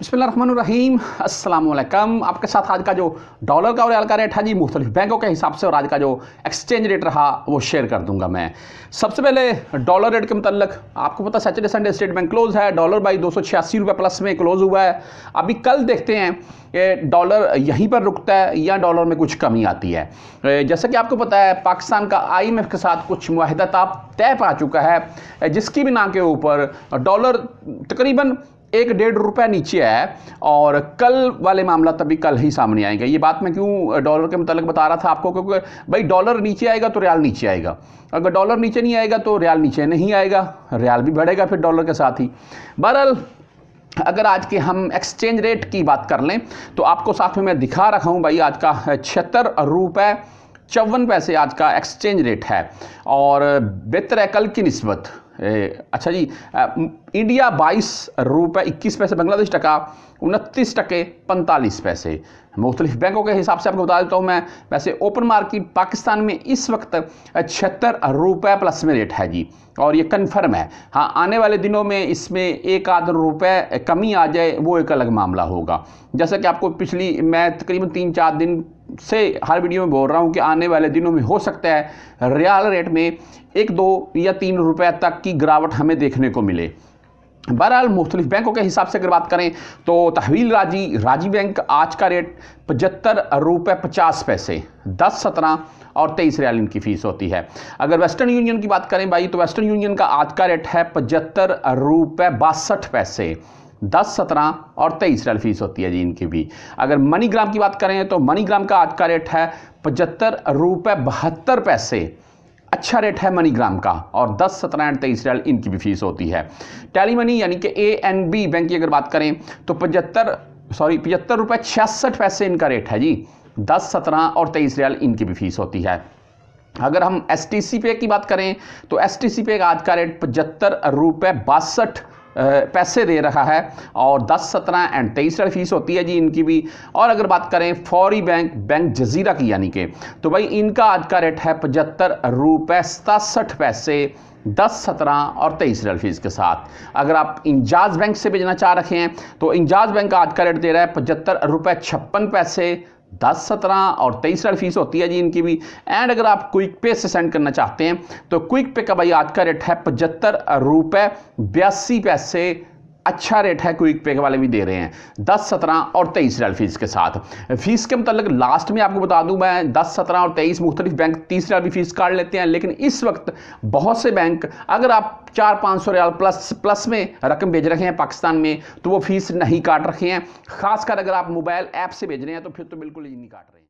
बसमीम अल्लाम आपके साथ आज का जो डॉलर का और रियाल का रेट है जी मुख्तलिफ बैंकों के हिसाब से और आज का जो एक्सचेंज रेट रहा वो शेयर कर दूंगा मैं सबसे पहले डॉलर रेट के मतलब आपको पता Saturday Sunday State Bank close है डॉलर बाई दो सौ छियासी रुपये प्लस में क्लोज हुआ है अभी कल देखते हैं कि डॉलर यहीं पर रुकता है या डॉलर में कुछ कमी आती है जैसा कि आपको पता है पाकिस्तान का आई के साथ कुछ माहदा तय पा चुका है जिसकी बिना के ऊपर डॉलर तकरीबन एक डेढ़ रुपया नीचे है और कल वाले मामला तभी कल ही सामने आएंगे ये बात मैं क्यों डॉलर के मतलब बता रहा था आपको क्योंकि भाई डॉलर नीचे आएगा तो रियाल नीचे आएगा अगर डॉलर नीचे नहीं आएगा तो रियाल नीचे नहीं आएगा रियाल भी बढ़ेगा फिर डॉलर के साथ ही बहरहाल अगर आज के हम एक्सचेंज रेट की बात कर लें तो आपको साथ में मैं दिखा रखा हूँ भाई आज का छिहत्तर रुपये चौवन पैसे आज का एक्सचेंज रेट है और बेहतर है कल की नस्बत अच्छा जी इंडिया बाईस रुपये इक्कीस पैसे बांग्लादेश टका उनतीस टके पैंतालीस पैसे मुख्तलिफ बैंकों के हिसाब से आपको बता देता हूँ मैं वैसे ओपन मार्केट पाकिस्तान में इस वक्त छिहत्तर रुपये प्लस में रेट है जी और ये कन्फर्म है हाँ आने वाले दिनों में इसमें एक आध रुपये कमी आ जाए वो एक अलग मामला होगा जैसा कि आपको पिछली मैं तकरीबन तीन चार दिन से हर वीडियो में बोल रहा हूँ कि आने वाले दिनों में हो सकता है रियाल रेट में एक दो या तीन रुपये तक की गिरावट हमें देखने को मिले बहरहाल मुख्तलिफ बैंकों के हिसाब से अगर बात करें तो तहवील राजी राजी बैंक आज का रेट पचहत्तर रुपये पचास पैसे दस सत्रह और तेईस रियाल इनकी फ़ीस होती है अगर वेस्टर्न यूनियन की बात करें भाई तो वेस्टर्न यूनियन का आज का रेट है पचहत्तर रुपये बासठ पैसे दस सत्रह और तेईस रियल फीस होती है जी इनकी भी अगर मनीग्राम की बात करें तो मनीग्राम का आज का रेट है पचहत्तर रुपये बहत्तर पैसे अच्छा रेट है मनीग्राम का और दस सत्रह एंड तेईस रियल इनकी भी फीस होती है टेली मनी यानी कि ए एन बी बैंक की अगर बात करें तो पचहत्तर सॉरी पचहत्तर रुपये छियासठ पैसे इनका रेट है जी दस सत्रह और तेईस रियल इनकी भी फीस होती है अगर हम एस टी सी पे की बात करें तो एस टी सी पे का आज का रेट पचहत्तर रुपये बासठ पैसे दे रहा है और 10, सत्रह एंड तेईस फीस होती है जी इनकी भी और अगर बात करें फौरी बैंक बैंक जजीरा की यानी कि तो भाई इनका आज का रेट है पचहत्तर रुपये सतासठ पैसे दस सत्रह और तेईस रेल फीस के साथ अगर आप इंजाज बैंक से भेजना चाह रखे हैं तो इंजाज बैंक का आज का रेट दे रहा है पचहत्तर रुपये छप्पन पैसे दस सत्रह और तेईस हज़ार फीस होती है जी इनकी भी एंड अगर आप क्विक पे से सेंड करना चाहते हैं तो क्विक पे का भाई आज का रेट है पचहत्तर रुपये बयासी पैसे अच्छा रेट है क्विक पे वाले भी दे रहे हैं दस सत्रह और तेईस रियल फीस के साथ फीस के मतलब लास्ट में आपको बता दूं मैं दस सत्रह और तेईस मुख्तलिफ बैंक तीस रियल भी फीस काट लेते हैं लेकिन इस वक्त बहुत से बैंक अगर आप चार पाँच सौ रियाल प्लस प्लस में रकम भेज रहे हैं पाकिस्तान में तो वो फीस नहीं काट रखे हैं खासकर अगर आप मोबाइल ऐप से भेज रहे हैं तो फिर तो बिल्कुल ही नहीं काट रहे हैं